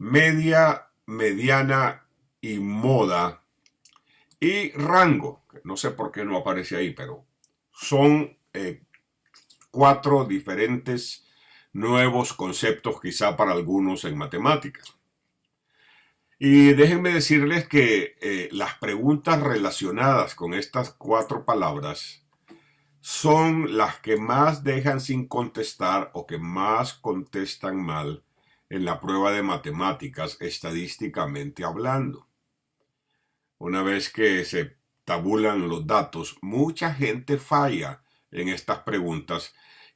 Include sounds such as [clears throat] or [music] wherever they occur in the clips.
media, mediana y moda y rango. No sé por qué no aparece ahí, pero son eh, cuatro diferentes nuevos conceptos quizá para algunos en matemáticas. Y déjenme decirles que eh, las preguntas relacionadas con estas cuatro palabras son las que más dejan sin contestar o que más contestan mal en la prueba de matemáticas estadísticamente hablando. Una vez que se tabulan los datos, mucha gente falla en estas preguntas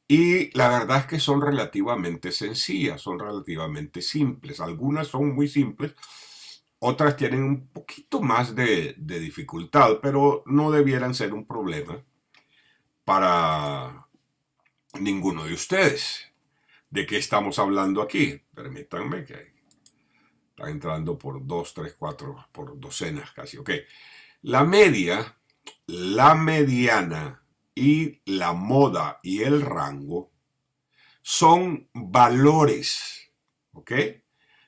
y la verdad es que son relativamente sencillas, son relativamente simples. Algunas son muy simples, otras tienen un poquito más de, dificultad, pero no debieran ser un problema para ninguno de ustedes de qué estamos hablando aquí. Permítanme que está entrando por dos, tres, cuatro, por docenas casi. La media, la mediana y la moda y el rango son valores. ¿Ok?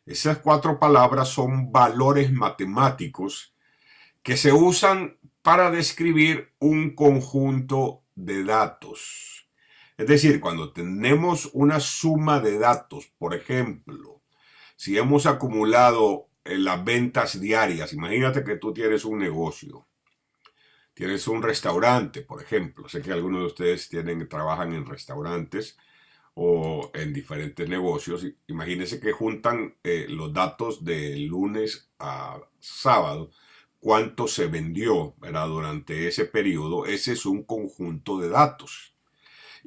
Esas cuatro palabras son valores matemáticos que se usan para describir un conjunto de datos. Es decir, cuando tenemos una suma de datos, por ejemplo, si hemos acumulado eh, las ventas diarias, imagínate que tú tienes un negocio, tienes un restaurante, por ejemplo, sé que algunos de ustedes tienen, trabajan en restaurantes o en diferentes negocios, imagínense que juntan eh, los datos de lunes a sábado, cuánto se vendió durante ese periodo, ese es un conjunto de datos.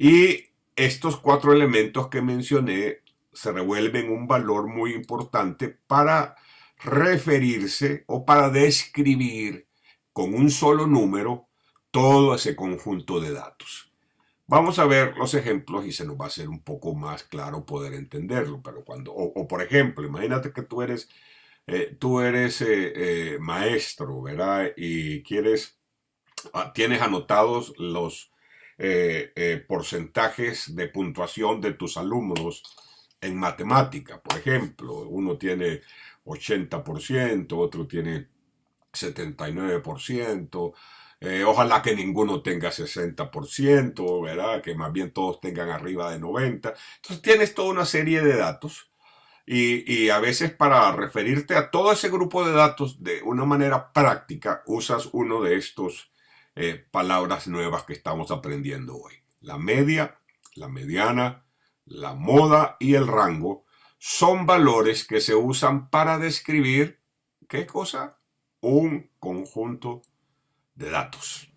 Y estos cuatro elementos que mencioné se revuelven un valor muy importante para referirse o para describir con un solo número todo ese conjunto de datos. Vamos a ver los ejemplos y se nos va a hacer un poco más claro poder entenderlo. Pero cuando, o, por ejemplo, imagínate que tú eres, eh, tú eres eh, eh, maestro, ¿verdad? Y quieres, ah, tienes anotados los, eh, eh, porcentajes de puntuación de tus alumnos en matemática, por ejemplo. Uno tiene 80%, otro tiene 79%. Eh, ojalá que ninguno tenga 60%, ¿verdad? Que más bien todos tengan arriba de 90%. Entonces tienes toda una serie de datos y, y, a veces para referirte a todo ese grupo de datos de una manera práctica usas uno de estos eh, palabras nuevas que estamos aprendiendo hoy. La media, la mediana, la moda y el rango son valores que se usan para describir, ¿qué cosa? Un conjunto de datos.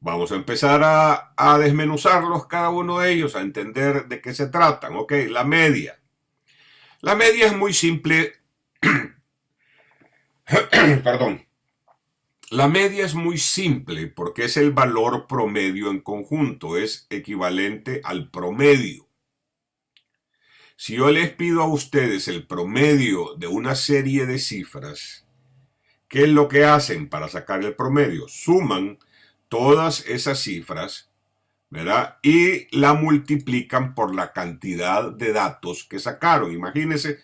Vamos a empezar a, a desmenuzarlos cada uno de ellos, a entender de qué se tratan. Ok, la media. La media es muy simple. [clears throat] Perdón. La media es muy simple porque es el valor promedio en conjunto, es equivalente al promedio. Si yo les pido a ustedes el promedio de una serie de cifras, ¿qué es lo que hacen para sacar el promedio? Suman todas esas cifras, ¿verdad? Y la multiplican por la cantidad de datos que sacaron. Imagínense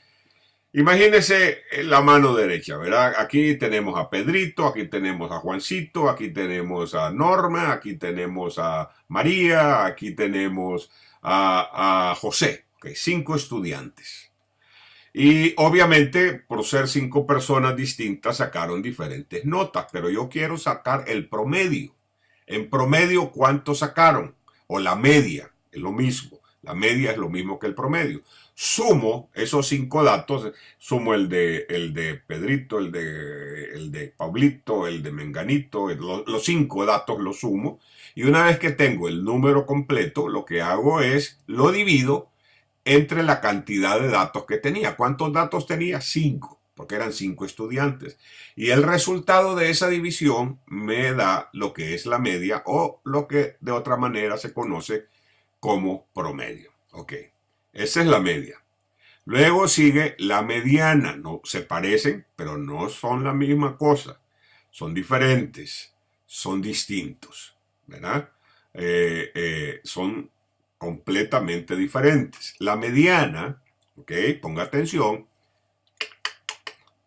Imagínense eh, la mano derecha, ¿verdad? Aquí tenemos a Pedrito, aquí tenemos a Juancito, aquí tenemos a Norma, aquí tenemos a María, aquí tenemos a, José, Hay cinco estudiantes. Y obviamente, por ser cinco personas distintas, sacaron diferentes notas, pero yo quiero sacar el promedio. En promedio, ¿cuánto sacaron? O la media, es lo mismo. La media es lo mismo que el promedio sumo esos cinco datos, sumo el de, el de Pedrito, el de, el de Pablito, el de Menganito, los cinco datos los sumo. Y una vez que tengo el número completo, lo que hago es lo divido entre la cantidad de datos que tenía. ¿Cuántos datos tenía? Cinco, porque eran cinco estudiantes. Y el resultado de esa división me da lo que es la media o lo que de otra manera se conoce como promedio. Okay. Esa es la media. Luego sigue la mediana. No se parecen, pero no son la misma cosa. Son diferentes, son distintos, ¿verdad? Eh, eh, son completamente diferentes. La mediana, ¿ok? Ponga atención.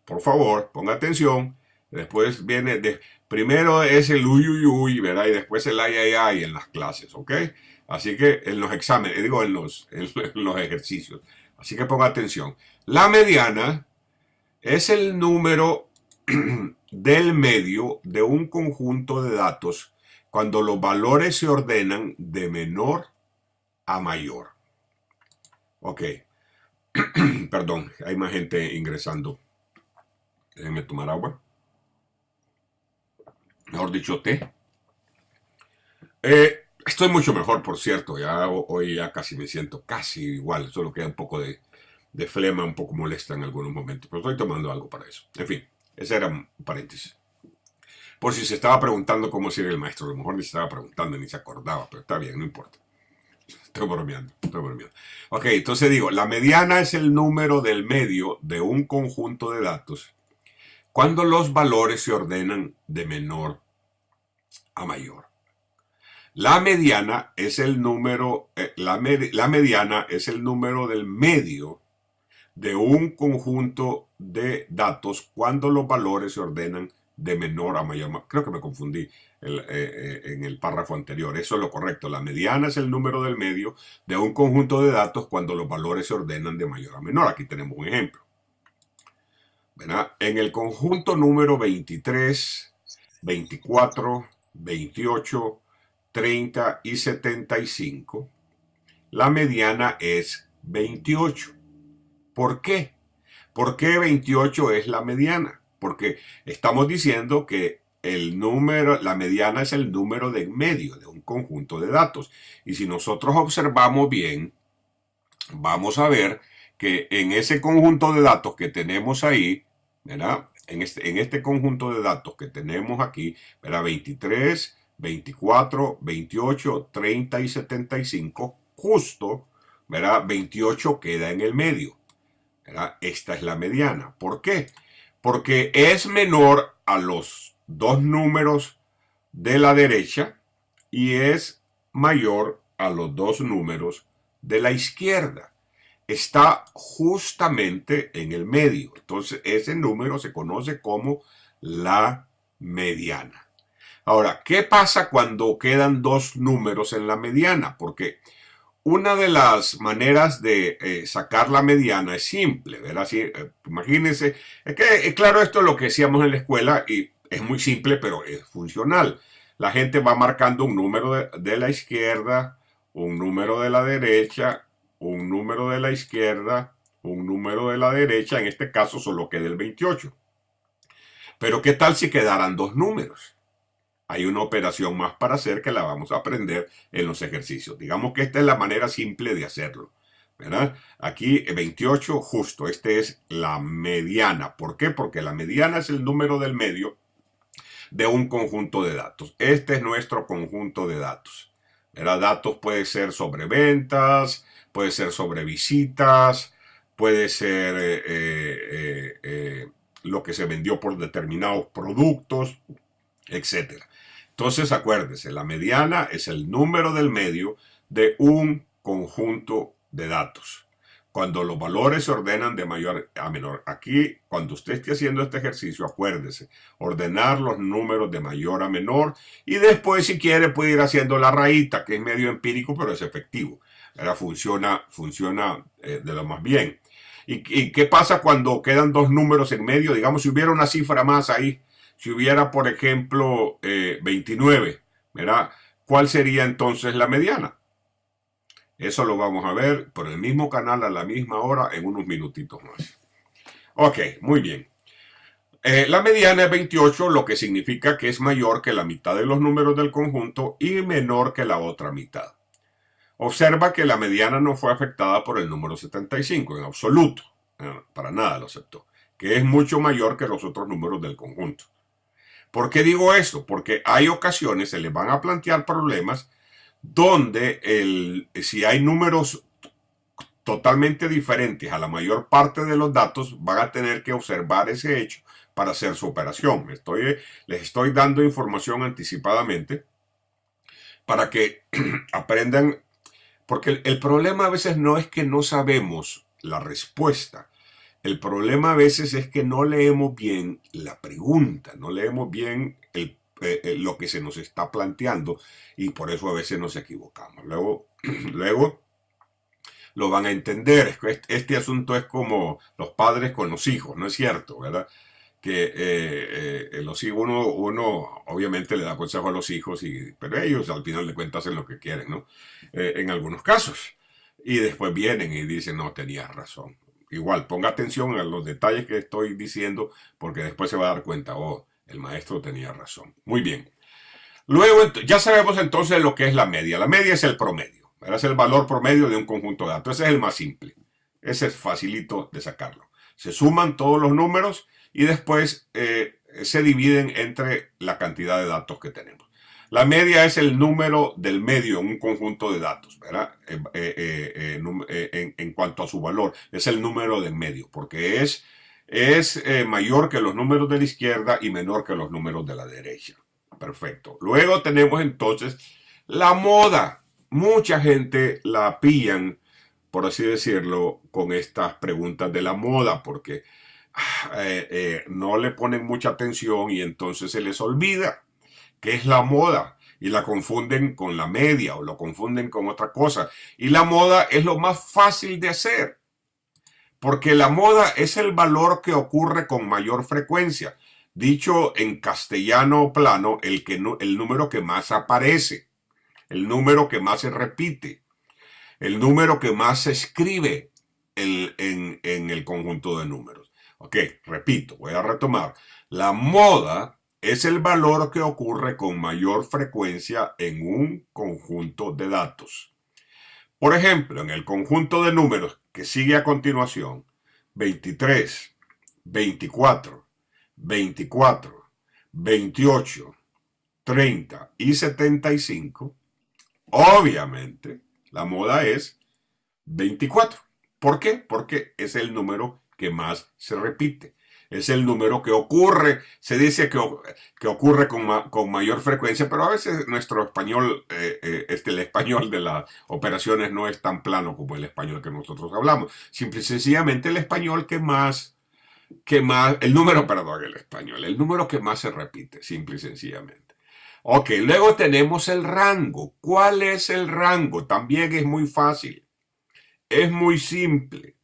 Por favor, ponga atención. Después viene, de, primero es el uyuyuy, ¿verdad? Y después el ayayay ay, en las clases, ¿ok? Así que en los exámenes, eh, digo en los, los ejercicios. Así que ponga atención. La mediana es el número [clears throat] del medio de un conjunto de datos cuando los valores se ordenan de menor a mayor. Ok. [clears throat] Perdón, hay más gente ingresando. Déjenme tomar agua. Mejor dicho, té. Eh, Estoy mucho mejor, por cierto. hoy ya casi me siento casi igual. Solo queda un poco de, de flema, un poco molesta en algunos momentos. Pero estoy tomando algo para eso. En fin, ese era un paréntesis. Por si se estaba preguntando cómo sirve el maestro. A lo mejor ni se estaba preguntando, ni se acordaba. Pero está bien, no importa. Estoy bromeando, estoy bromeando. Ok, entonces digo, la mediana es el número del medio de un conjunto de datos cuando los valores se ordenan de menor a mayor. La mediana es el número, eh, la, mediana es el número del medio de un conjunto de datos cuando los valores se ordenan de menor a mayor. Creo que me confundí eh, eh, en el párrafo anterior. Eso es lo correcto. La mediana es el número del medio de un conjunto de datos cuando los valores se ordenan de mayor a menor. Aquí tenemos un ejemplo. Ah, en el conjunto número 23, 24, 28, 30 y 75, la mediana es 28. ¿Por qué? ¿Por qué 28 es la mediana? Porque estamos diciendo que el número, la mediana es el número de medio de un conjunto de datos. Y si nosotros observamos bien, vamos a ver que en ese conjunto de datos que tenemos ahí, ¿verdad? En este, en este conjunto de datos que tenemos aquí, ¿verdad? 23, 24, 28, 30 y 75, justo, ¿verdad? 28 queda en el medio. Esta es la mediana. ¿Por qué? Porque es menor a los dos números de la derecha y es mayor a los dos números de la izquierda. Está justamente en el medio. Entonces ese número se conoce como la mediana. Ahora, ¿qué pasa cuando quedan dos números en la mediana? Porque una de las maneras de eh, sacar la mediana es simple, ¿verdad? Eh, imagínense, es que, eh, claro, esto es lo que decíamos en la escuela y es muy simple, pero es funcional. La gente va marcando un número de, de la izquierda, un número de la derecha, un número de la izquierda, un número de la derecha, en este caso solo queda el 28. Pero ¿qué tal si quedaran dos números? hay una operación más para hacer que la vamos a aprender en los ejercicios. Digamos que esta es la manera simple de hacerlo. Aquí 28 eh, justo, este es la mediana. ¿Por qué? Porque la mediana es el número del medio de un conjunto de datos. Este es nuestro conjunto de datos. Datos puede ser sobre ventas, puede ser sobre visitas, puede ser eh, eh, lo que se vendió por determinados productos, etc. Entonces acuérdese, la mediana es el número del medio de un conjunto de datos. Cuando los valores se ordenan de mayor a menor. Aquí, cuando usted esté haciendo este ejercicio, acuérdese, ordenar los números de mayor a menor y después, si quiere, puede ir haciendo la raíta, que es medio empírico, pero es efectivo. Ahora funciona, funciona eh, de lo más bien. ¿Y qué pasa cuando quedan dos números en medio? Digamos, si hubiera una cifra más ahí, si hubiera, por ejemplo, 29, eh, ¿verdad? ¿Cuál sería entonces la mediana? Eso lo vamos a ver por el mismo canal a la misma hora en unos minutitos más. Ok, muy bien. Eh, la mediana es 28, lo que significa que es mayor que la mitad de los números del conjunto y menor que la otra mitad. Observa que la mediana no fue afectada por el número 75, en absoluto, ah, para nada lo aceptó, que es mucho mayor que los otros números del conjunto. ¿Por qué digo esto? Porque hay ocasiones, se les van a plantear problemas donde el, eh, si hay números totalmente diferentes a la mayor parte de los datos, van a tener que observar ese hecho para hacer su operación. Estoy, eh, les estoy dando información anticipadamente para que [clears throat] aprendan, porque el problema a veces no es que no sabemos la respuesta, el problema a veces es que no leemos bien la pregunta, no leemos bien eh, eh, lo que se nos está planteando y por eso a veces nos equivocamos. Luego, [clears throat] luego lo van a entender. Este, este, asunto es como los padres con los hijos, ¿no es cierto? ¿Verdad? que eh, los hijos, uno, obviamente le da consejo a los hijos, y, pero ellos al final le cuentan lo que quieren, ¿no? en algunos casos. Y después vienen y dicen, no, tenías razón igual, ponga atención a los detalles que estoy diciendo porque después se va a dar cuenta, oh, el maestro tenía razón. Muy bien. Luego, ya sabemos entonces lo que es la media. La media es el promedio, es el valor promedio de un conjunto de datos. Ese es el más simple. Ese es facilito de sacarlo. Se suman todos los números y después eh, se dividen entre la cantidad de datos que tenemos. La media es el número del medio en un conjunto de datos, ¿verdad? Eh, eh, eh, en, cuanto a su valor, es el número del medio, porque es, es mayor que los números de la izquierda y menor que los números de la derecha. Perfecto. Luego tenemos entonces la moda. Mucha gente la pillan, por así decirlo, con estas preguntas de la moda, porque ah, no le ponen mucha atención y entonces se les olvida que es la moda, y la confunden con la media o lo confunden con otra cosa. Y la moda es lo más fácil de hacer, porque la moda es el valor que ocurre con mayor frecuencia. Dicho en castellano plano, el, que, el número que más aparece, el número que más se repite, el número que más se escribe en, en el conjunto de números. Ok, repito, voy a retomar. La moda es el valor que ocurre con mayor frecuencia en un conjunto de datos. Por ejemplo, en el conjunto de números que sigue a continuación, 23, 24, 24, 28, 30 y 75, obviamente la moda es 24. ¿Por qué? Porque es el número que más se repite es el número que ocurre, se dice que, que ocurre con, mayor frecuencia, pero a veces nuestro español, eh, eh, este, el español de las operaciones no es tan plano como el español que nosotros hablamos. Simple y sencillamente el español que más, que más, el número, perdón, el español, el número que más se repite, simple y sencillamente. Ok, luego tenemos el rango. ¿Cuál es el rango? También es muy fácil. Es muy simple.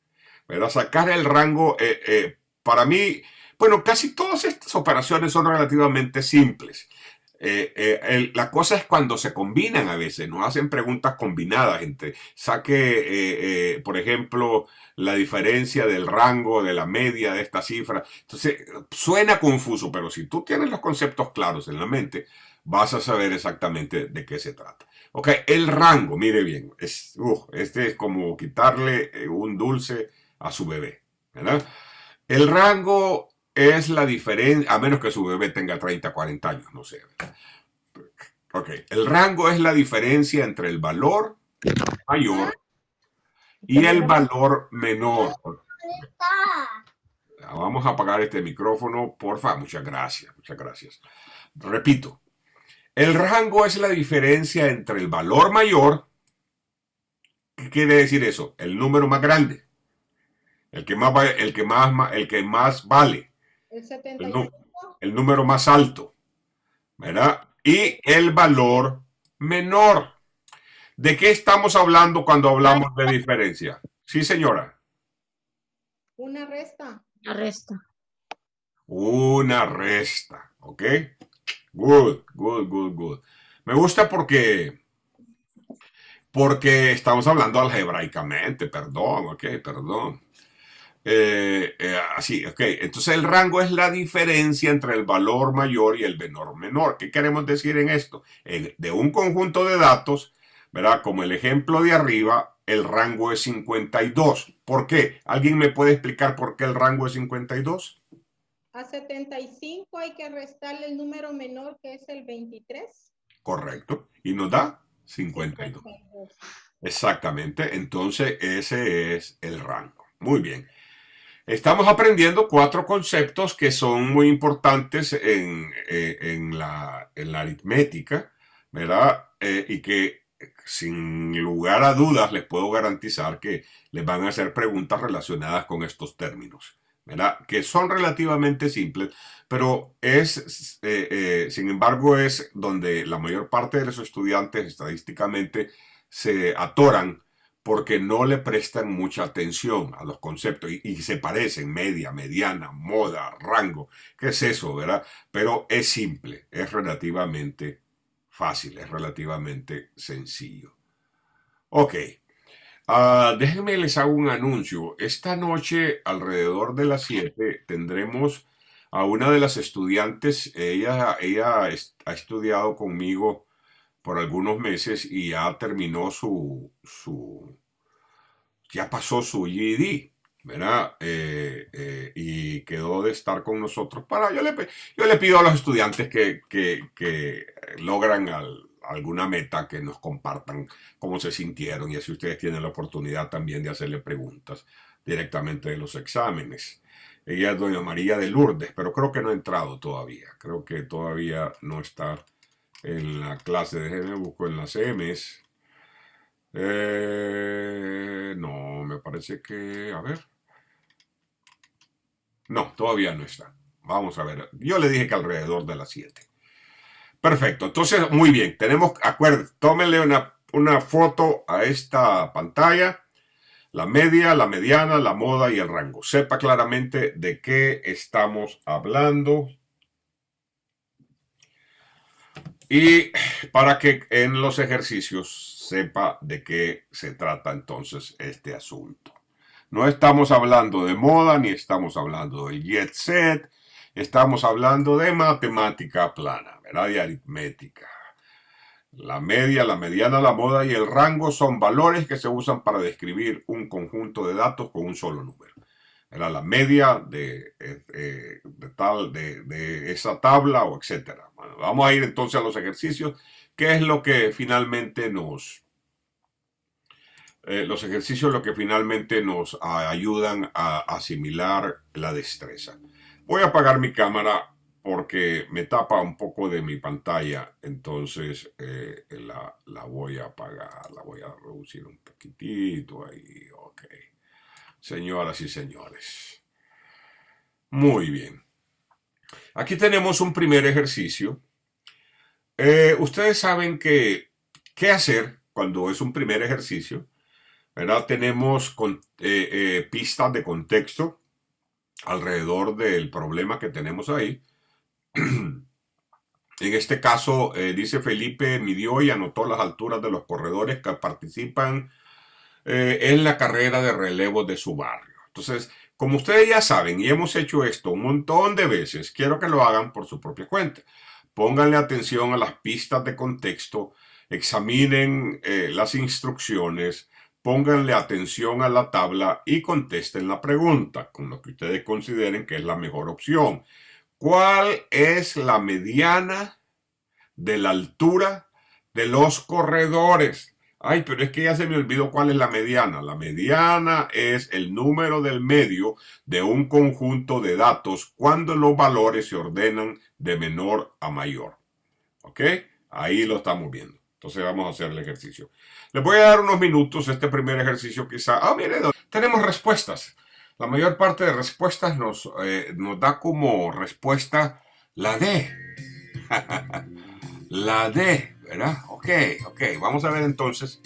Pero Sacar el rango eh, para mí, bueno, casi todas estas operaciones son relativamente simples. Eh, eh, la cosa es cuando se combinan a veces, no hacen preguntas combinadas, gente. Saque, eh, por ejemplo, la diferencia del rango, de la media de esta cifra. Entonces, suena confuso, pero si tú tienes los conceptos claros en la mente, vas a saber exactamente de qué se trata. Ok, el rango, mire bien, es, este es como quitarle un dulce a su bebé, ¿verdad? El rango es la diferencia, a menos que su bebé tenga 30, 40 años, no sé. Ok, el rango es la diferencia entre el valor mayor y el valor menor. Vamos a apagar este micrófono, porfa. Muchas gracias, muchas gracias. Repito, el rango es la diferencia entre el valor mayor, ¿qué quiere decir eso? El número más grande, el que más, el que más, el que más vale. El, 75. número más alto. ¿Verdad? Y el valor menor. ¿De qué estamos hablando cuando hablamos de diferencia? Sí, señora. Una resta. Una resta. Una resta, ¿ok? Good, good, good, good. Me gusta porque porque estamos hablando algebraicamente, perdón, ok, perdón. Eh, eh, así, ok. Entonces el rango es la diferencia entre el valor mayor y el menor menor. ¿Qué queremos decir en esto? de un conjunto de datos, ¿verdad? Como el ejemplo de arriba, el rango es 52. ¿Por qué? ¿Alguien me puede explicar por qué el rango es 52? A 75 hay que restarle el número menor que es el 23. Correcto. Y nos da 52. Exactamente. Entonces ese es el rango. Muy bien. Estamos aprendiendo cuatro conceptos que son muy importantes en, eh, la, aritmética, ¿verdad? Eh, y que sin lugar a dudas les puedo garantizar que les van a hacer preguntas relacionadas con estos términos, ¿verdad? Que son relativamente simples, pero es, eh, sin embargo, es donde la mayor parte de los estudiantes estadísticamente se atoran porque no le prestan mucha atención a los conceptos y, se parecen media, mediana, moda, rango, qué es eso, ¿verdad? Pero es simple, es relativamente fácil, es relativamente sencillo. Ok, ah, déjenme les hago un anuncio. Esta noche, alrededor de las 7, tendremos a una de las estudiantes, ella, ella ha estudiado conmigo por algunos meses y ya terminó su, su ya pasó su GED, ¿verdad? Eh, eh, y quedó de estar con nosotros. Para, yo, le, yo le pido a los estudiantes que, logran alguna meta que nos compartan cómo se sintieron y así ustedes tienen la oportunidad también de hacerle preguntas directamente de los exámenes. Ella es doña María de Lourdes, pero creo que no ha entrado todavía. Creo que todavía no está en la clase, de déjenme busco en las M's. Eh, no, me parece que, a ver. No, todavía no está. Vamos a ver, yo le dije que alrededor de las 7. Perfecto, entonces, muy bien, tenemos, acuérdense, tómenle una, una foto a esta pantalla la media, la mediana, la moda y el rango. Sepa claramente de qué estamos hablando. Y para que en los ejercicios sepa de qué se trata entonces este asunto. No estamos hablando de moda, ni estamos hablando del jet set, estamos hablando de matemática plana, ¿verdad? De aritmética. La media, la mediana, la moda y el rango son valores que se usan para describir un conjunto de datos con un solo número era la media de, eh, eh, de tal, de, esa tabla o etcétera. Bueno, vamos a ir entonces a los ejercicios. ¿Qué es lo que finalmente nos... Eh, los ejercicios lo que finalmente nos ayudan a asimilar la destreza. Voy a apagar mi cámara porque me tapa un poco de mi pantalla, entonces la, la voy a apagar, la voy a reducir un poquitito ahí, ok señoras y señores. Muy bien. Aquí tenemos un primer ejercicio. Eh, ustedes saben que qué hacer cuando es un primer ejercicio. ¿verdad? Tenemos eh, eh, pistas de contexto alrededor del problema que tenemos ahí. [clears throat] en este caso, dice Felipe, midió y anotó las alturas de los corredores que participan eh, en la carrera de relevo de su barrio. Entonces, como ustedes ya saben y hemos hecho esto un montón de veces, quiero que lo hagan por su propia cuenta. Pónganle atención a las pistas de contexto, examinen eh, las instrucciones, pónganle atención a la tabla y contesten la pregunta con lo que ustedes consideren que es la mejor opción. ¿Cuál es la mediana de la altura de los corredores Ay, pero es que ya se me olvidó cuál es la mediana. La mediana es el número del medio de un conjunto de datos cuando los valores se ordenan de menor a mayor. ¿Ok? Ahí lo estamos viendo. Entonces vamos a hacer el ejercicio. Les voy a dar unos minutos este primer ejercicio quizá. Ah, mire, tenemos respuestas. La mayor parte de respuestas nos, eh, nos da como respuesta la D. [laughs] la D. ¿verdad? Ok, ok, vamos a ver entonces.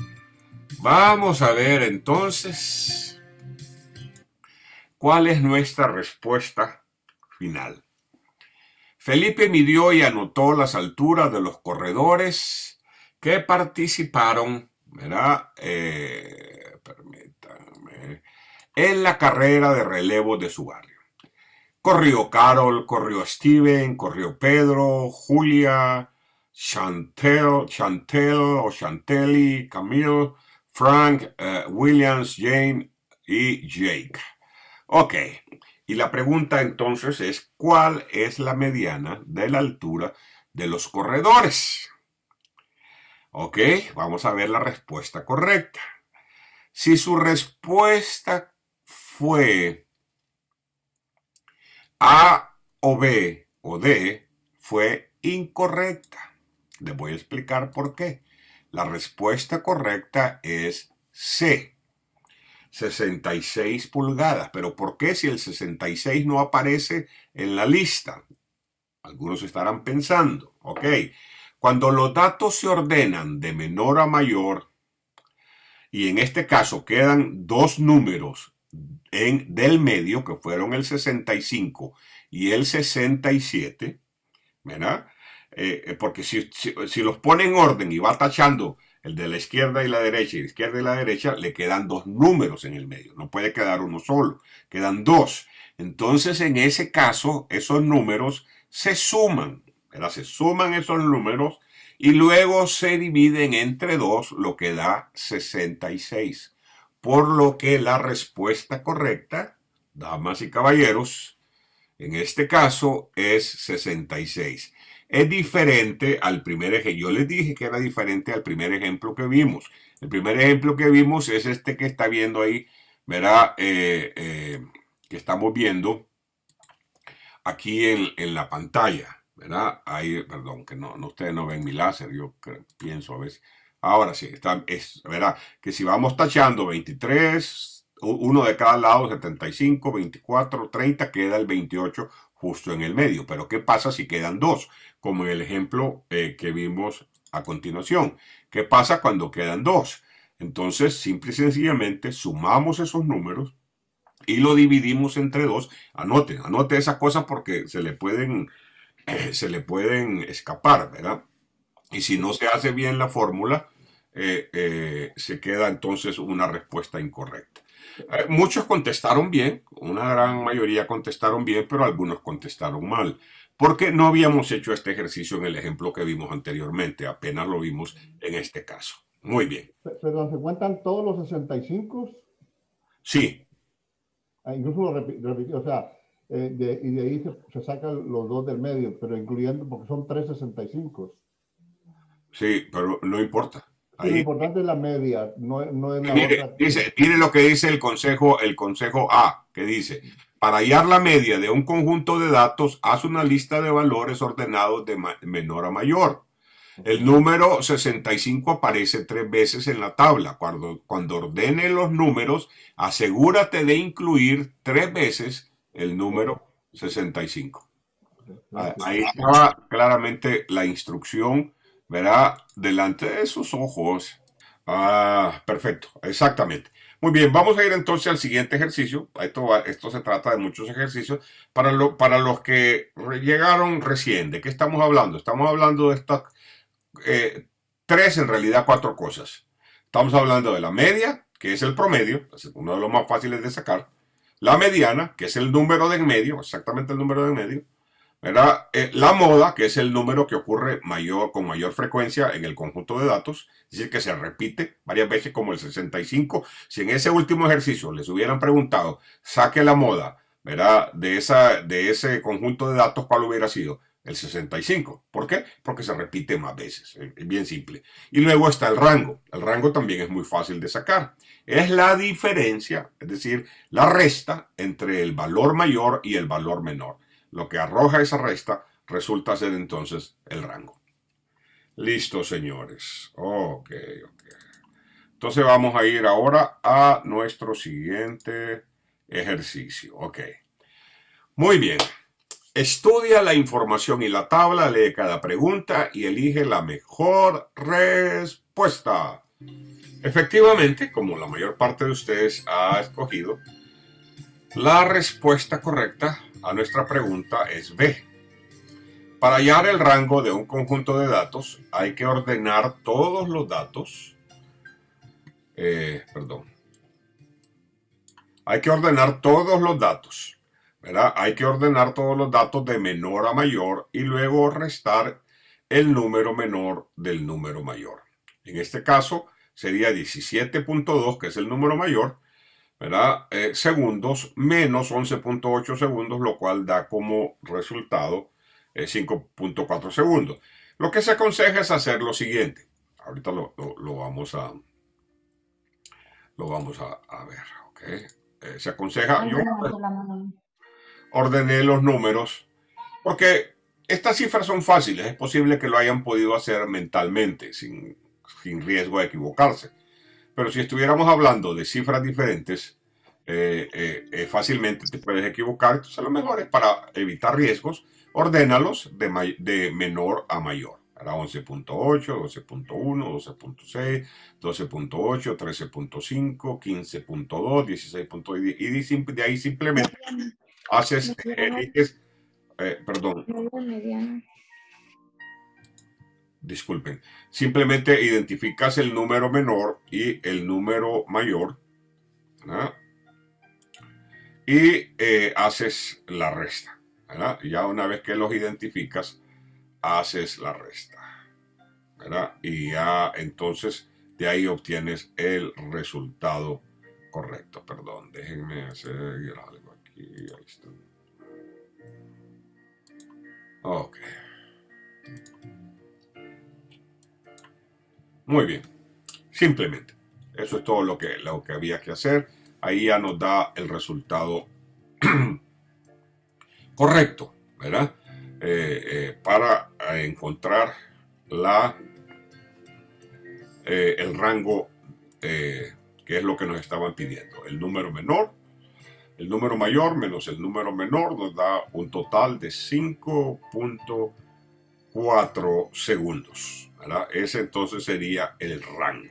Vamos a ver entonces cuál es nuestra respuesta final. Felipe midió y anotó las alturas de los corredores que participaron, ¿verdad? Eh, en la carrera de relevo de su barrio. Corrió Carol, corrió Steven, corrió Pedro, Julia, Chantel, Chantel o Chantelli, Camille, Frank, eh, Williams, Jane y Jake. Ok, y la pregunta entonces es, ¿cuál es la mediana de la altura de los corredores? Ok, vamos a ver la respuesta correcta. Si su respuesta fue A o B o D, fue incorrecta. Les voy a explicar por qué. La respuesta correcta es C. 66 pulgadas. Pero ¿por qué si el 66 no aparece en la lista? Algunos estarán pensando, ok, cuando los datos se ordenan de menor a mayor, y en este caso quedan dos números del medio, que fueron el 65 y el 67, ¿verdad? Eh, eh, porque si, los pone en orden y va tachando el de la izquierda y la derecha y la izquierda y la derecha, le quedan dos números en el medio. No puede quedar uno solo, quedan dos. Entonces, en ese caso, esos números se suman, Se suman esos números y luego se dividen entre dos, lo que da 66. Por lo que la respuesta correcta, damas y caballeros, en este caso es 66. Es diferente al primer ejemplo. Yo les dije que era diferente al primer ejemplo que vimos. El primer ejemplo que vimos es este que está viendo ahí, verá, eh, eh, que estamos viendo aquí en, la pantalla, ¿verdad? Ahí, perdón, que no, ustedes no ven mi láser, yo pienso a veces. Ahora sí, está, es, ¿verdad? Que si vamos tachando 23, uno de cada lado, 75, 24, 30, queda el 28 justo en el medio. Pero ¿qué pasa si quedan dos? Como en el ejemplo eh, que vimos a continuación. ¿Qué pasa cuando quedan dos? Entonces, simple y sencillamente, sumamos esos números y lo dividimos entre dos. Anote, anote esas cosas porque se le pueden, eh, se le pueden escapar, ¿verdad? Y si no se hace bien la fórmula, eh, se queda entonces una respuesta incorrecta. Eh, muchos contestaron bien, una gran mayoría contestaron bien, pero algunos contestaron mal, porque no habíamos hecho este ejercicio en el ejemplo que vimos anteriormente, apenas lo vimos en este caso. Muy bien. pero ¿se cuentan todos los 65? Sí. Ah, incluso lo repitió, o sea, eh, y de ahí se, sacan los dos del medio, pero incluyendo, porque son 365. Sí, pero no importa importante Es importante la media, no, no es la mire, Dice, lo que dice el consejo, el consejo A, que dice, para hallar la media de un conjunto de datos, haz una lista de valores ordenados de menor a mayor. El número 65 aparece tres veces en la tabla. Cuando, cuando ordene los números, asegúrate de incluir tres veces el número 65. Ah, ahí estaba claramente la instrucción Verá, Delante de sus ojos. Ah, perfecto, exactamente. Muy bien, vamos a ir entonces al siguiente ejercicio. Esto, esto se trata de muchos ejercicios. Para, lo, para los que llegaron recién, ¿de qué estamos hablando? Estamos hablando de estas eh, tres, en realidad cuatro cosas. Estamos hablando de la media, que es el promedio, uno de los más fáciles de sacar. La mediana, que es el número de en medio, exactamente el número de en medio. Eh, la moda, que es el número que ocurre mayor, con mayor frecuencia en el conjunto de datos, es decir, que se repite varias veces como el 65. Si en ese último ejercicio les hubieran preguntado, saque la moda, ¿verdad? De, esa, de ese conjunto de datos, ¿cuál hubiera sido? El 65. ¿Por qué? Porque se repite más veces. Eh, es bien simple. Y luego está el rango. El rango también es muy fácil de sacar. Es la diferencia, es decir, la resta entre el valor mayor y el valor menor. Lo que arroja esa resta resulta ser entonces el rango. Listo, señores. Ok, ok. Entonces vamos a ir ahora a nuestro siguiente ejercicio. Ok. Muy bien. Estudia la información y la tabla, lee cada pregunta y elige la mejor respuesta. Efectivamente, como la mayor parte de ustedes ha escogido, la respuesta correcta nuestra pregunta es B. Para hallar el rango de un conjunto de datos hay que ordenar todos los datos. Eh, perdón. Hay que ordenar todos los datos. ¿verdad? Hay que ordenar todos los datos de menor a mayor y luego restar el número menor del número mayor. En este caso sería 17.2, que es el número mayor, ¿verdad? Eh, segundos menos 11.8 segundos, lo cual da como resultado 5.4 eh, segundos. Lo que se aconseja es hacer lo siguiente. Ahorita lo, vamos a lo vamos a, ver, eh, se aconseja, yo ordené los números porque estas cifras son fáciles, es posible que lo hayan podido hacer mentalmente sin, sin riesgo de equivocarse. Pero si estuviéramos hablando de cifras diferentes, eh, eh, eh, fácilmente te puedes equivocar. Entonces, a lo mejor es para evitar riesgos, ordénalos de, de menor a mayor. 11.8, 12.1, 12.6, 12.8, 13.5, 15.2, 16.2 y de ahí simplemente haces, eh, perdón, disculpen, simplemente identificas el número menor y el número mayor y eh, haces la resta. Ya una vez que los identificas, haces la resta. Y ya entonces de ahí obtienes el resultado correcto. Perdón, déjenme hacer algo aquí. Ok. Muy bien, simplemente. Eso es todo lo que, lo que había que hacer. Ahí ya nos da el resultado [clears throat] correcto, ¿verdad? Eh, eh, para encontrar la, eh, el rango que es lo que nos estaban pidiendo. El número menor, el número mayor menos el número menor nos da un total de 5.4 segundos. Ese entonces sería el rango.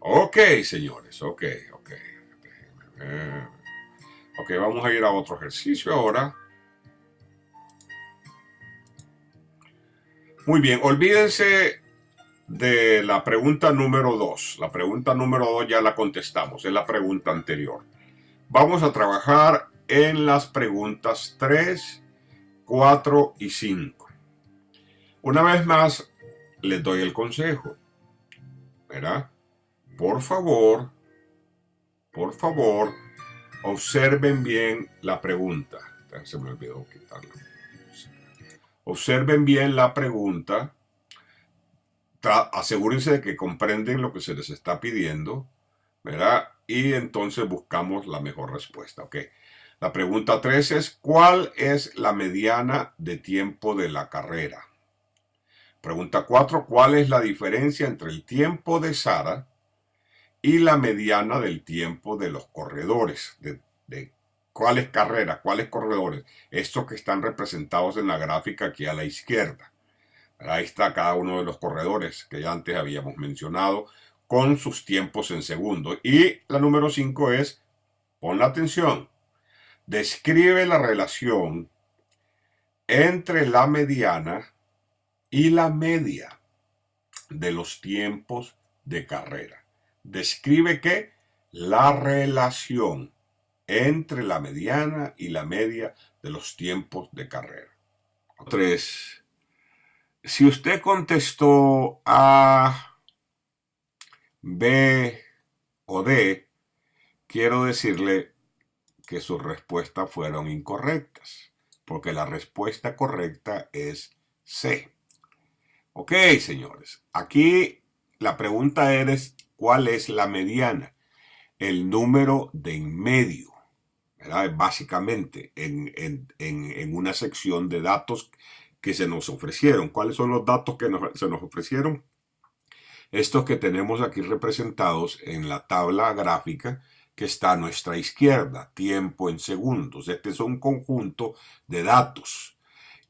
Ok, señores, ok, ok. Eh, ok, vamos a ir a otro ejercicio ahora. Muy bien, olvídense de la pregunta número 2. La pregunta número 2 ya la contestamos, es la pregunta anterior. Vamos a trabajar en las preguntas 3, 4 y 5. Una vez más, les doy el consejo, ¿verdad? Por favor, por favor, observen bien la pregunta. Se me olvidó quitarla. Observen bien la pregunta. Asegúrense de que comprenden lo que se les está pidiendo, ¿verdad? Y entonces buscamos la mejor respuesta. Ok. La pregunta 3 es, ¿cuál es la mediana de tiempo de la carrera? Pregunta 4. ¿Cuál es la diferencia entre el tiempo de Sara y la mediana del tiempo de los corredores? De, cuáles carreras, cuáles corredores. Estos que están representados en la gráfica aquí a la izquierda. Ahí está cada uno de los corredores que ya antes habíamos mencionado con sus tiempos en segundo. Y la número 5 es, pon la atención, describe la relación entre la mediana y la media de los tiempos de carrera. Describe que la relación entre la mediana y la media de los tiempos de carrera. 3. Si usted contestó A, B o D, quiero decirle que sus respuestas fueron incorrectas, porque la respuesta correcta es C. Ok, señores, aquí la pregunta es, ¿cuál es la mediana? El número de en medio, Básicamente, en, una sección de datos que se nos ofrecieron. ¿Cuáles son los datos que se nos ofrecieron? Estos que tenemos aquí representados en la tabla gráfica que está a nuestra izquierda, tiempo en segundos. Este es un conjunto de datos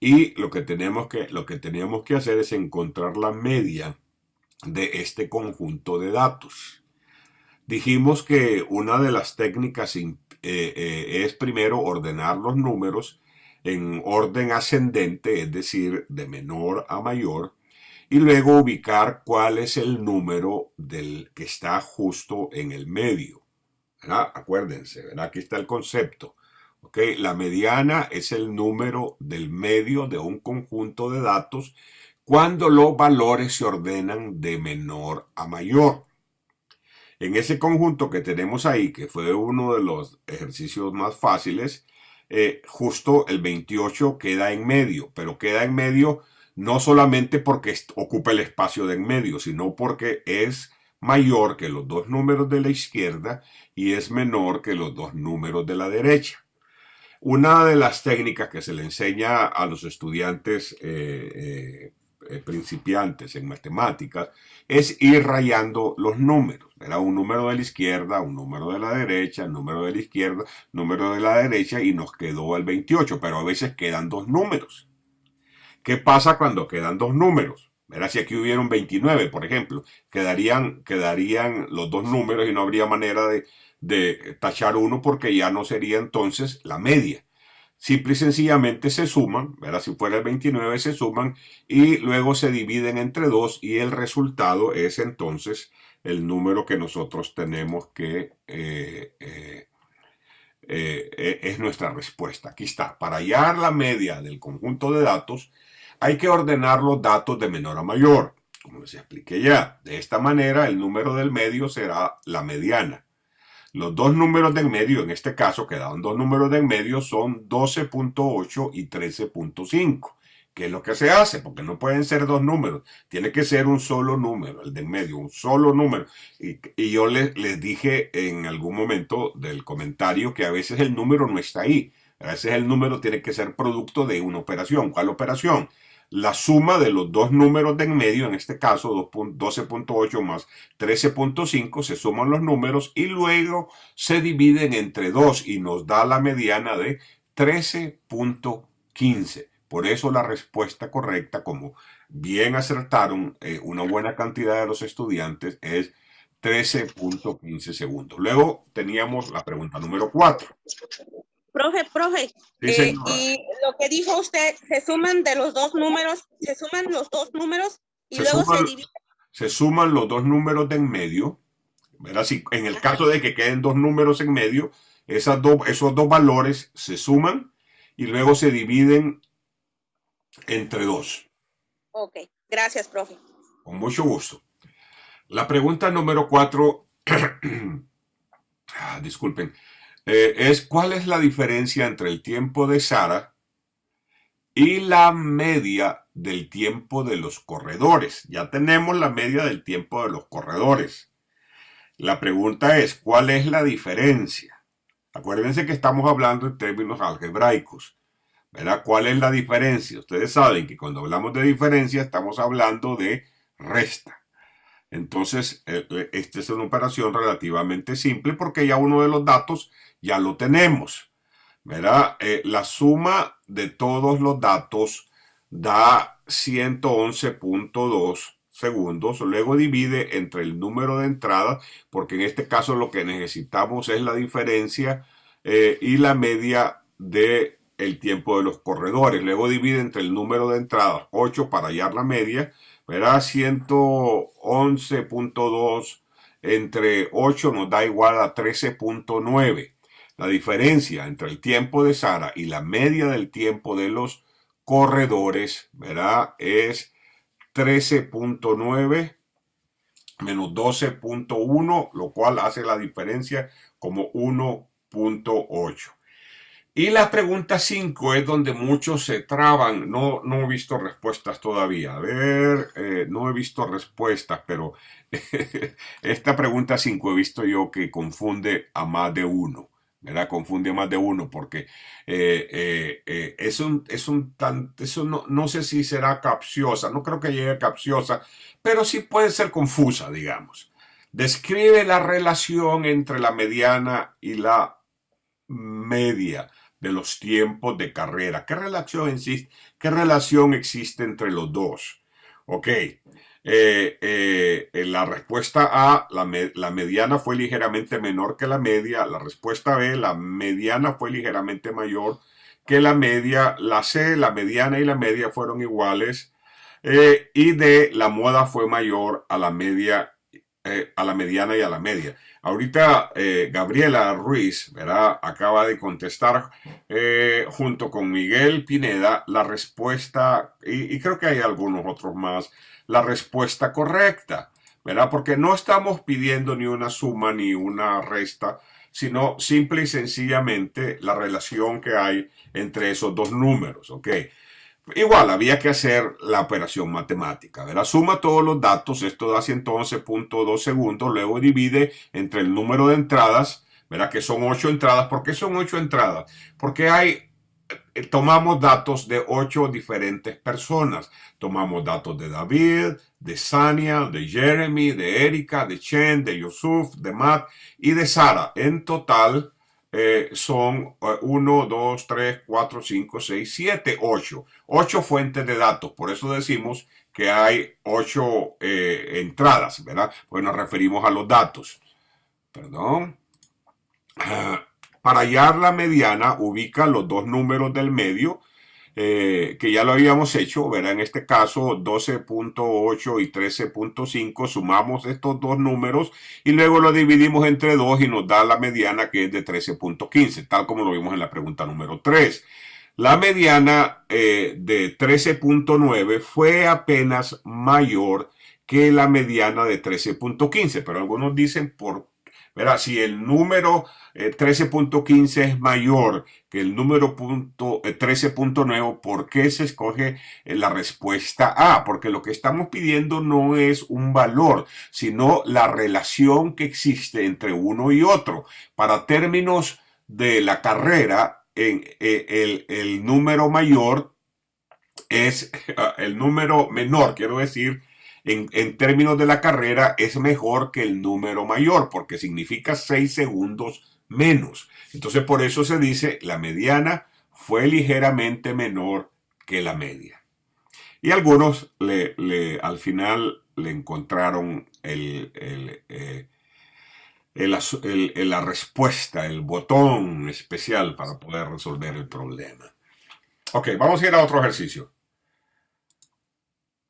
y lo que, tenemos que, lo que teníamos que hacer es encontrar la media de este conjunto de datos. Dijimos que una de las técnicas eh, eh, es primero ordenar los números en orden ascendente, es decir, de menor a mayor, y luego ubicar cuál es el número del que está justo en el medio. Acuérdense, ¿verdad? aquí está el concepto. La mediana es el número del medio de un conjunto de datos cuando los valores se ordenan de menor a mayor. En ese conjunto que tenemos ahí, que fue uno de los ejercicios más fáciles, eh, justo el 28 queda en medio, pero queda en medio no solamente porque ocupa el espacio de en medio, sino porque es mayor que los dos números de la izquierda y es menor que los dos números de la derecha. Una de las técnicas que se le enseña a los estudiantes eh, eh, eh, principiantes en matemáticas es ir rayando los números. Era un número de la izquierda, un número de la derecha, número de la izquierda, número de la derecha y nos quedó el 28, pero a veces quedan dos números. ¿Qué pasa cuando quedan dos números? Era si aquí hubieron 29, por ejemplo, quedarían, quedarían los dos números y no habría manera de, de tachar uno porque ya no sería entonces la media. Simple y sencillamente se suman, ¿verdad? si fuera el 29 se suman y luego se dividen entre 2 y el resultado es entonces el número que nosotros tenemos que eh, eh, eh, e-, es nuestra respuesta. Aquí está, para hallar la media del conjunto de datos hay que ordenar los datos de menor a mayor, como les expliqué ya. De esta manera el número del medio será la mediana. Los dos números del medio, en este caso quedaron dos números en medio, son 12.8 y 13.5. ¿Qué es lo que se hace? Porque no pueden ser dos números, tiene que ser un solo número, el en medio, un solo número. Y, yo les dije en algún momento del comentario que a veces el número no está ahí, a veces el número tiene que ser producto de una operación. ¿Cuál operación? la suma de los dos números de en medio, en este caso 12.8 más 13.5, se suman los números y luego se dividen entre dos y nos da la mediana de 13.15. Por eso la respuesta correcta, como bien acertaron eh, una buena cantidad de los estudiantes, es 13.15 segundos. Luego teníamos la pregunta número 4. Profe, profe, eh, y lo que dijo usted, se suman de los dos números, se suman los dos números y luego se dividen. Se suman los dos números de en medio, ¿verdad? en el caso de que queden dos números en medio, esas esos dos valores se suman y luego se dividen entre dos. Ok, gracias, profe. Con mucho gusto. La pregunta número cuatro, [clears throat] ah, disculpen, eh, es cuál es la diferencia entre el tiempo de Sara y la media del tiempo de los corredores. Ya tenemos la media del tiempo de los corredores. La pregunta es, ¿cuál es la diferencia? Acuérdense que estamos hablando en términos algebraicos. ¿verdad? ¿Cuál es la diferencia? Ustedes saben que cuando hablamos de diferencia estamos hablando de resta. Entonces, eh, eh, esta es una operación relativamente simple porque ya uno de los datos ya lo tenemos. Eh, la suma de todos los datos da 111.2 segundos. Luego divide entre el número de entradas, porque en este caso lo que necesitamos es la diferencia y la media de el tiempo de los corredores. Luego divide entre el número de entradas, 8 para hallar la media, Verá, 111.2 entre 8 nos da igual a 13.9. La diferencia entre el tiempo de Sara y la media del tiempo de los corredores, ¿verdad? Es 13.9 menos 12.1, lo cual hace la diferencia como 1.8. Y la pregunta 5 es donde muchos se traban. No, no he visto respuestas todavía. A ver, eh, no he visto respuestas, pero [laughs] esta pregunta 5 he visto yo que confunde a más de uno. ¿verdad? Confunde a más de uno porque eh, eh, es un, es eso no, no sé si será capciosa, no creo que llegue capciosa, pero sí puede ser confusa, digamos. Describe la relación entre la mediana y la media de los tiempos de carrera. ¿Qué relación existe, qué relación existe entre los dos? Ok, eh, eh, eh, la respuesta A, la, mediana fue ligeramente menor que la media. La respuesta B, la mediana fue ligeramente mayor que la media. La C, la mediana y la media fueron iguales. y D, la moda fue mayor a la media eh, a la mediana y a la media. Ahorita eh, Gabriela Ruiz ¿verdad? acaba de contestar eh, junto con Miguel Pineda la respuesta, y, creo que hay algunos otros más, la respuesta correcta, ¿verdad? porque no estamos pidiendo ni una suma ni una resta, sino simple y sencillamente la relación que hay entre esos dos números. ¿ok?, Igual, había que hacer la operación matemática, la Suma todos los datos, esto da 111.2 segundos, luego divide entre el número de entradas, Verá Que son 8 entradas. ¿Por qué son ocho entradas? Porque hay eh, tomamos datos de ocho diferentes personas. Tomamos datos de David, de Sania, de Jeremy, de Erika, de Chen, de Yusuf, de Matt y de Sara. En total eh, son 1, 2, 3, 4, 5, 6, 7, 8. 8 fuentes de datos. Por eso decimos que hay 8 eh, entradas, ¿verdad? Pues nos referimos a los datos. Perdón. Ah, para hallar la mediana, ubica los dos números del medio eh, que ya lo habíamos hecho, verá En este caso 12.8 y 13.5, sumamos estos dos números y luego lo dividimos entre dos y nos da la mediana que es de 13.15, tal como lo vimos en la pregunta número 3. La mediana eh, de 13.9 fue apenas mayor que la mediana de 13.15, pero algunos dicen por si el número 13.15 eh, es mayor que el número 13.9, eh, ¿por qué se escoge eh, la respuesta A? Porque lo que estamos pidiendo no es un valor, sino la relación que existe entre uno y otro. Para términos de la carrera, el número mayor es [laughs] el número menor, quiero decir, en, términos de la carrera es mejor que el número mayor porque significa 6 segundos menos. Entonces por eso se dice la mediana fue ligeramente menor que la media. Y algunos le, al final le encontraron eh, la respuesta, el botón especial para poder resolver el problema. Ok, vamos a ir a otro ejercicio.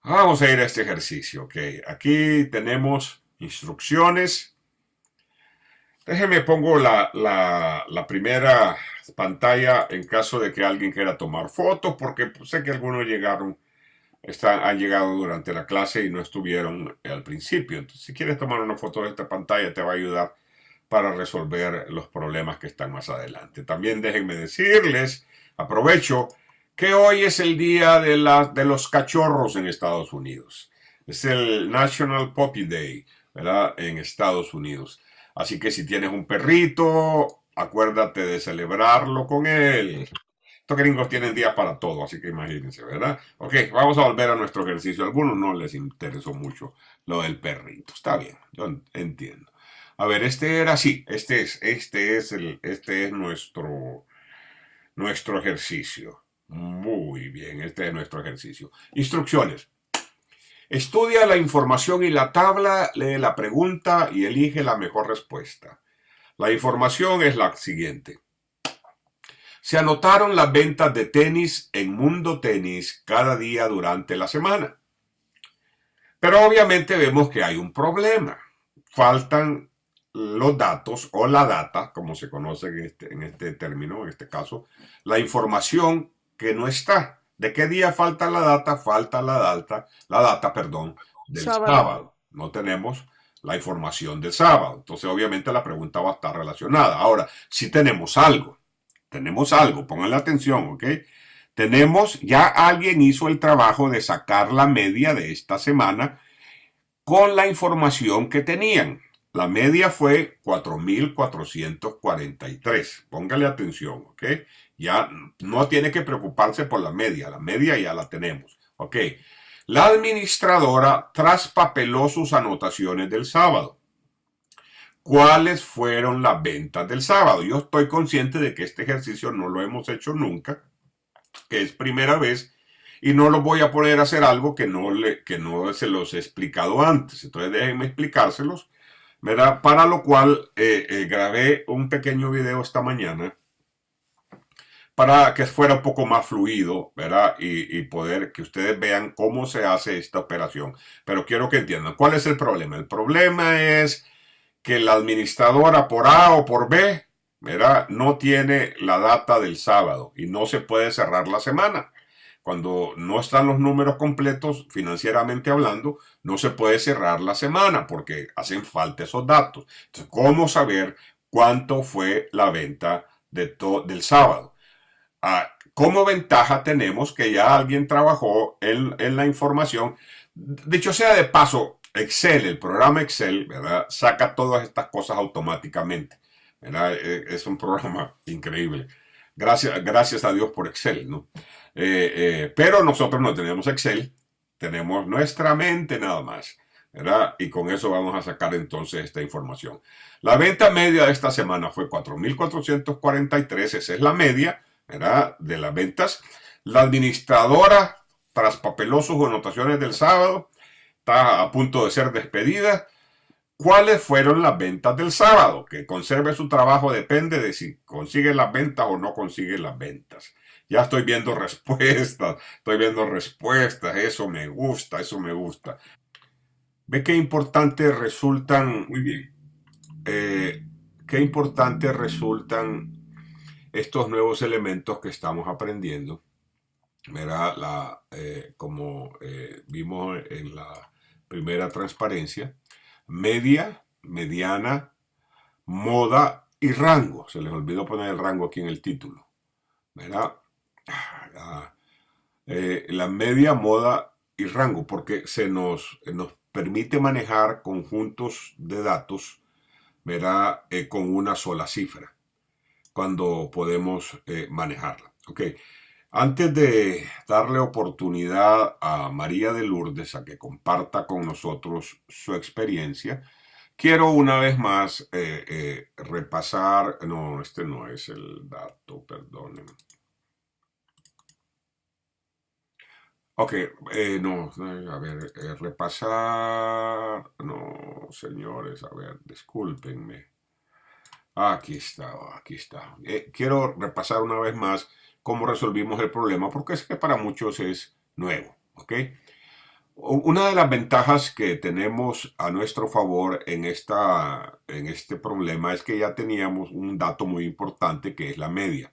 Ah, vamos a ir a este ejercicio, ok. Aquí tenemos instrucciones. Déjenme pongo la, primera pantalla en caso de que alguien quiera tomar fotos, porque pues, sé que algunos llegaron, han llegado durante la clase y no estuvieron al principio. Entonces, si quieres tomar una foto de esta pantalla, te va a ayudar para resolver los problemas que están más adelante. También déjenme decirles, aprovecho, que hoy es el día de, la, de los cachorros en Estados Unidos. Es el National Puppy Day, ¿verdad? En Estados Unidos. Así que si tienes un perrito, acuérdate de celebrarlo con él. Estos gringos tienen días para todo, así que imagínense, ¿verdad? Ok, vamos a volver a nuestro ejercicio. A algunos no les interesó mucho lo del perrito. Está bien, yo entiendo. A ver, este era así. Este es, este es, el, este es nuestro, nuestro ejercicio. Muy bien, este es nuestro ejercicio. Instrucciones. Estudia la información y la tabla, lee la pregunta y elige la mejor respuesta. La información es la siguiente. Se anotaron las ventas de tenis en Mundo Tenis cada día durante la semana. Pero obviamente vemos que hay un problema. Faltan los datos o la data, como se conoce en este, este término, en este caso, la información que no está. ¿De qué día falta la data? Falta la data, la data, perdón, del sábado. No tenemos la información del sábado. Entonces, obviamente, la pregunta va a estar relacionada. Ahora, si tenemos algo, tenemos algo, pongan atención, ¿ok? Tenemos, ya alguien hizo el trabajo de sacar la media de esta semana con la información que tenían. La media fue 4.443. Póngale atención, ¿ok? Ya no tiene que preocuparse por la media, la media ya la tenemos. Ok. La administradora traspapeló sus anotaciones del sábado. ¿Cuáles fueron las ventas del sábado? Yo estoy consciente de que este ejercicio no lo hemos hecho nunca, que es primera vez, y no lo voy a poner a hacer algo que no, le, que no se los he explicado antes. Entonces déjenme explicárselos, ¿verdad? Para lo cual eh, eh, grabé un pequeño video esta mañana para que fuera un poco más fluido, ¿verdad? Y, poder que ustedes vean cómo se hace esta operación. Pero quiero que entiendan, ¿cuál es el problema? El problema es que la administradora por A o por B, ¿verdad? No tiene la data del sábado y no se puede cerrar la semana. Cuando no están los números completos, financieramente hablando, no se puede cerrar la semana porque hacen falta esos datos. Entonces, ¿cómo saber cuánto fue la venta del sábado? Ah, como ventaja tenemos que ya alguien trabajó en, la información. Dicho sea de paso, Excel, el programa Excel, ¿verdad? Saca todas estas cosas automáticamente. ¿verdad? E, es un [laughs] programa increíble. Gracias, gracias a Dios por Excel, eh, eh, pero nosotros no tenemos Excel, tenemos nuestra mente nada más, ¿verdad? Y con eso vamos a sacar entonces esta información. La venta media de esta semana fue 4.443, esa es la media. ¿verdad? de las ventas. La administradora, tras papelosos o anotaciones del sábado, está a punto de ser despedida. ¿Cuáles fueron las ventas del sábado? Que conserve su trabajo depende de si consigue las ventas o no consigue las ventas. Ya estoy viendo [laughs] respuestas, estoy viendo respuestas, eso me gusta, eso me gusta. Ve qué importantes resultan, muy bien, eh, qué importante resultan estos nuevos elementos que estamos aprendiendo. la, eh, como eh, vimos en la primera transparencia, media, mediana, moda y rango. Se les olvidó poner el rango aquí en el título. Ah, eh, la, media, moda y rango, porque se nos, nos permite manejar conjuntos de datos ¿verdad? con una sola cifra cuando podemos eh, manejarla. Ok, Antes de darle oportunidad a María de Lourdes a que comparta con nosotros su experiencia, quiero una vez más eh, eh, repasar, no, este no es el dato, perdonen. Ok, no, a ver, repasar, no, señores, a ver, discúlpenme. Aquí está, aquí está. Eh, quiero repasar una vez más cómo resolvimos el problema, porque es que para muchos es nuevo, Una de las ventajas que tenemos a nuestro favor en, en este problema es que ya teníamos un dato muy importante que es la media.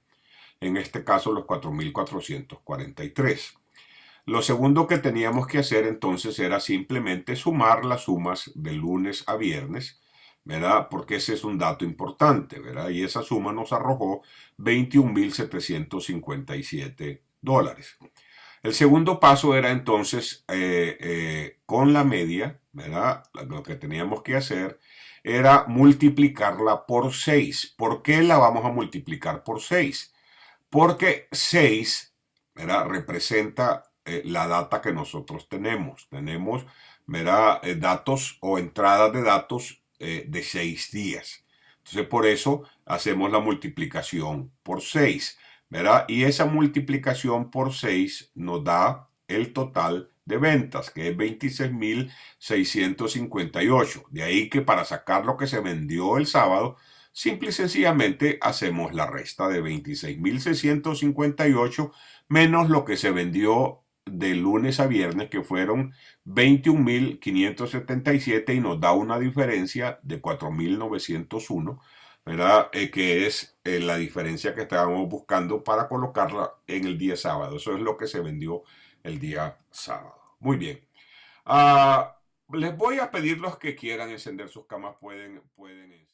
En este caso los 4.443. Lo segundo que teníamos que hacer entonces era simplemente sumar las sumas de lunes a viernes ¿verdad? Porque ese es un dato importante, ¿verdad? Y esa suma nos arrojó 21.757 dólares. El segundo paso era entonces, eh, eh, con la media, ¿verdad? Lo que teníamos que hacer era multiplicarla por 6. ¿Por qué la vamos a multiplicar por 6? Porque 6 ¿verdad? representa eh, la data que nosotros tenemos. Tenemos ¿verdad? datos o entradas de datos eh, de seis días. Entonces por eso hacemos la multiplicación por 6, ¿verdad? Y esa multiplicación por 6 nos da el total de ventas, que es 26.658. De ahí que para sacar lo que se vendió el sábado, simple y sencillamente hacemos la resta de 26.658 menos lo que se vendió de lunes a viernes, que fueron 21.577 y nos da una diferencia de 4.901, ¿verdad? Eh, que es eh, la diferencia que estábamos buscando para colocarla en el día sábado. Eso es lo que se vendió el día sábado. Muy bien. Ah, les voy a pedir los que quieran encender sus camas, pueden... pueden